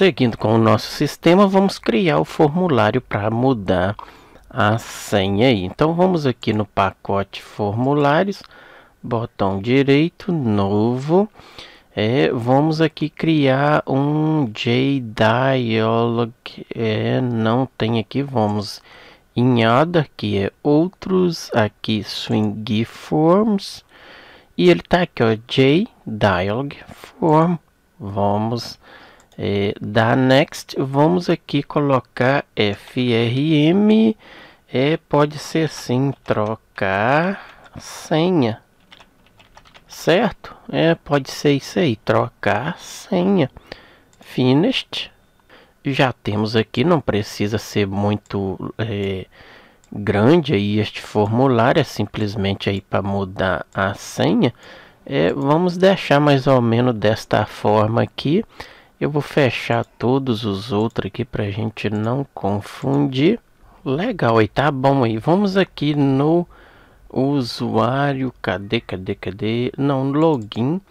Seguindo com o nosso sistema, vamos criar o formulário para mudar a senha aí. Então vamos aqui no pacote formulários, botão direito, novo. É, vamos aqui criar um JDialog, é, não tem aqui, vamos em Other, que é outros, aqui Swing Forms, e ele tá aqui, JDialog Form, vamos é, da Next, vamos aqui colocar FRM, é, pode ser sim, trocar senha, certo? É, pode ser isso aí, trocar senha, finished, já temos aqui, não precisa ser muito é, grande aí este formulário, é simplesmente aí para mudar a senha, é, vamos deixar mais ou menos desta forma aqui, eu vou fechar todos os outros aqui pra gente não confundir. Legal, aí tá bom aí. Vamos aqui no usuário, cadê, cadê, cadê? Não, login.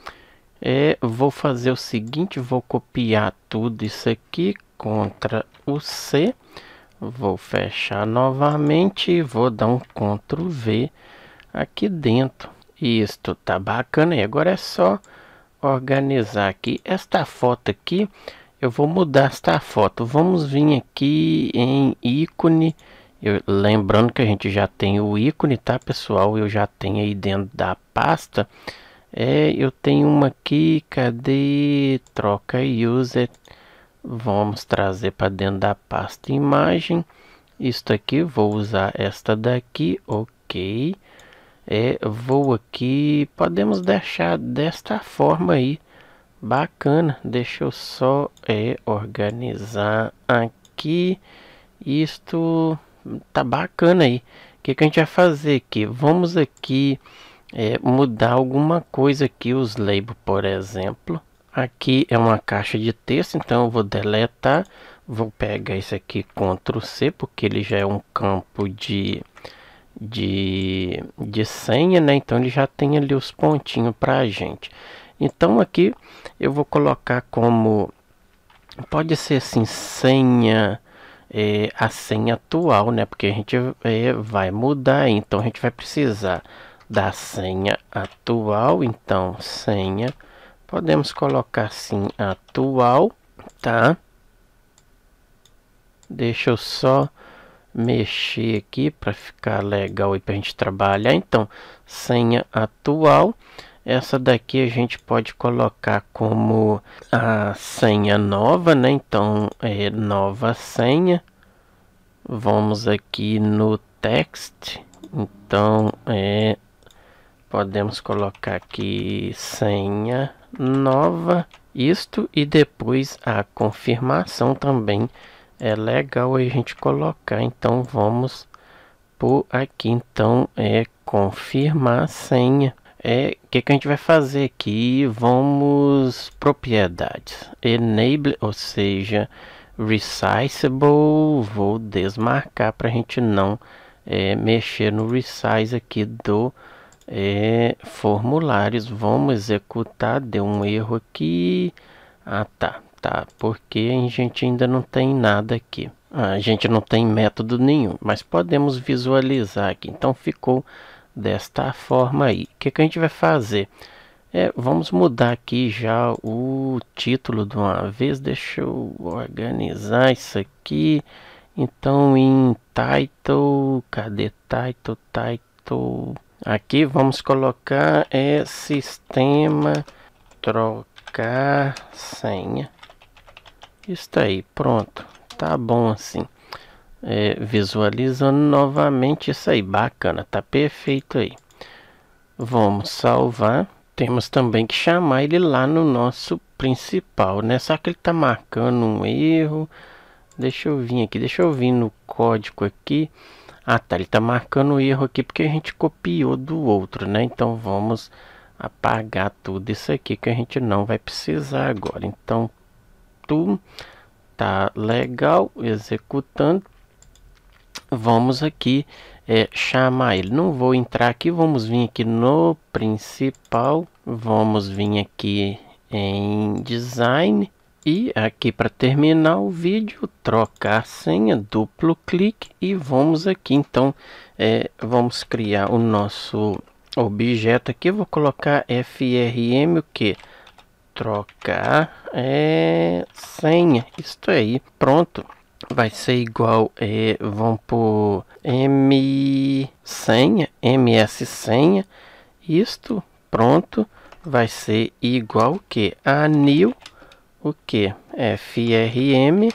É, vou fazer o seguinte, vou copiar tudo isso aqui, Ctrl o C. Vou fechar novamente e vou dar um Ctrl V aqui dentro. Isto tá bacana e agora é só organizar aqui esta foto aqui eu vou mudar esta foto vamos vir aqui em ícone eu, lembrando que a gente já tem o ícone tá pessoal eu já tenho aí dentro da pasta é, eu tenho uma aqui cadê troca user vamos trazer para dentro da pasta imagem isto aqui vou usar esta daqui ok é, vou aqui podemos deixar desta forma aí bacana deixa eu só é, organizar aqui isto tá bacana aí o que, que a gente vai fazer aqui vamos aqui é, mudar alguma coisa aqui os labels por exemplo aqui é uma caixa de texto então eu vou deletar vou pegar esse aqui ctrl c porque ele já é um campo de de, de senha, né? Então ele já tem ali os pontinhos para a gente. Então aqui eu vou colocar como pode ser assim senha é, a senha atual, né? Porque a gente é, vai mudar, então a gente vai precisar da senha atual. Então senha podemos colocar assim atual, tá? Deixa eu só mexer aqui para ficar legal e para a gente trabalhar. Então, senha atual. Essa daqui a gente pode colocar como a senha nova, né? Então, é nova senha. Vamos aqui no text. Então, é podemos colocar aqui senha nova, isto e depois a confirmação também é legal a gente colocar então vamos por aqui então é confirmar a senha é o que, que a gente vai fazer aqui vamos propriedades enable ou seja resizable vou desmarcar para a gente não é, mexer no resize aqui do é, formulários vamos executar deu um erro aqui ah tá Tá, porque a gente ainda não tem nada aqui. A gente não tem método nenhum, mas podemos visualizar aqui. Então ficou desta forma aí. O que, que a gente vai fazer? É, vamos mudar aqui já o título de uma vez. Deixa eu organizar isso aqui. Então em title, cadê title, title? Aqui vamos colocar é sistema trocar senha está aí. Pronto, tá bom assim. É, visualizando novamente isso aí, bacana, tá perfeito aí. Vamos salvar. Temos também que chamar ele lá no nosso principal, né? Só que ele tá marcando um erro. Deixa eu vir aqui, deixa eu vir no código aqui. Ah, tá, ele tá marcando o erro aqui porque a gente copiou do outro, né? Então vamos apagar tudo isso aqui que a gente não vai precisar agora. Então pronto tá legal executando vamos aqui é, chamar ele não vou entrar aqui vamos vir aqui no principal vamos vir aqui em design e aqui para terminar o vídeo trocar senha duplo clique e vamos aqui então é, vamos criar o nosso objeto aqui vou colocar frm o que trocar é, senha. Isso aí. Pronto. Vai ser igual. É, vão por M senha. MS senha. Isto. Pronto. Vai ser igual que a new. O que? FRM.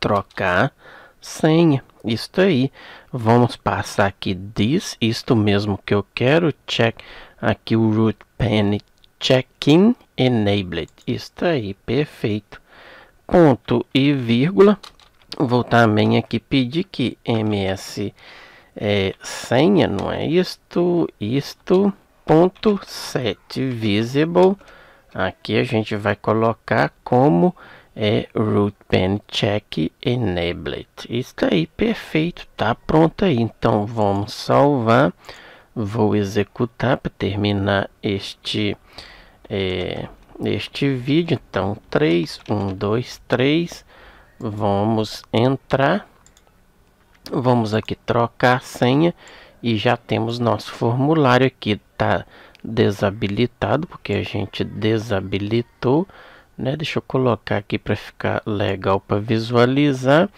Trocar senha. Isto aí. Vamos passar aqui this, isto mesmo que eu quero. Check aqui o root pen Check-in enabled. Está aí, perfeito. Ponto e vírgula. Vou também aqui pedir que ms é, senha, não é isto, isto, ponto 7 visible. Aqui a gente vai colocar como é root pen check enabled. Está aí, perfeito, tá pronto aí. Então vamos salvar. Vou executar para terminar este é, neste vídeo. Então, 3, 1, 2, 3. Vamos entrar. Vamos aqui trocar a senha. E já temos nosso formulário aqui. Tá desabilitado, porque a gente desabilitou. Né? Deixa eu colocar aqui para ficar legal para visualizar.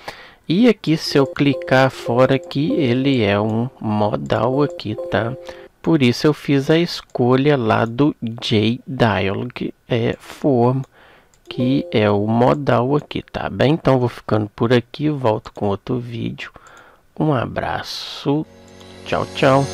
E aqui, se eu clicar fora aqui, ele é um modal aqui, tá? Por isso eu fiz a escolha lá do JDialog é, Form, que é o modal aqui, tá bem? Então vou ficando por aqui, volto com outro vídeo. Um abraço, tchau, tchau.